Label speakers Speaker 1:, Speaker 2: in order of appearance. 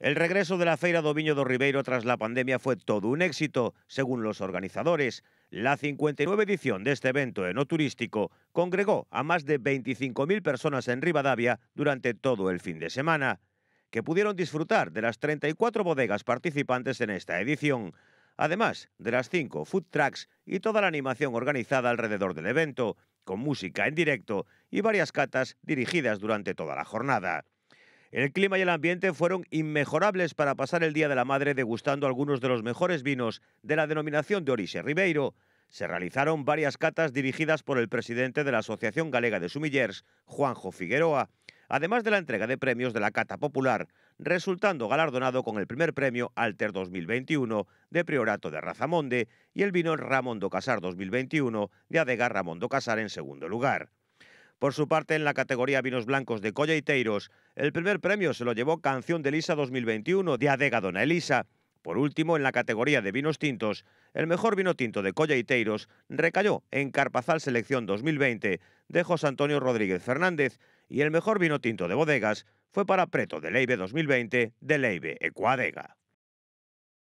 Speaker 1: El regreso de la Feira do Viño do Ribeiro tras la pandemia fue todo un éxito, según los organizadores. La 59 edición de este evento enoturístico congregó a más de 25.000 personas en Rivadavia durante todo el fin de semana, que pudieron disfrutar de las 34 bodegas participantes en esta edición, además de las 5 food trucks y toda la animación organizada alrededor del evento, con música en directo y varias catas dirigidas durante toda la jornada. El clima y el ambiente fueron inmejorables para pasar el Día de la Madre degustando algunos de los mejores vinos de la denominación de origen Ribeiro. Se realizaron varias catas dirigidas por el presidente de la Asociación Galega de Sumillers, Juanjo Figueroa, además de la entrega de premios de la Cata Popular, resultando galardonado con el primer premio Alter 2021 de Priorato de Razamonde y el vino Ramondo Casar 2021 de Adega Ramondo Casar en segundo lugar. Por su parte, en la categoría vinos blancos de Colla y Teiros, el primer premio se lo llevó Canción de Elisa 2021 de Adega Dona Elisa. Por último, en la categoría de vinos tintos, el mejor vino tinto de Colla y Teiros recayó en Carpazal Selección 2020 de José Antonio Rodríguez Fernández y el mejor vino tinto de bodegas fue para Preto de Leibe 2020 de Leibe Ecuadega.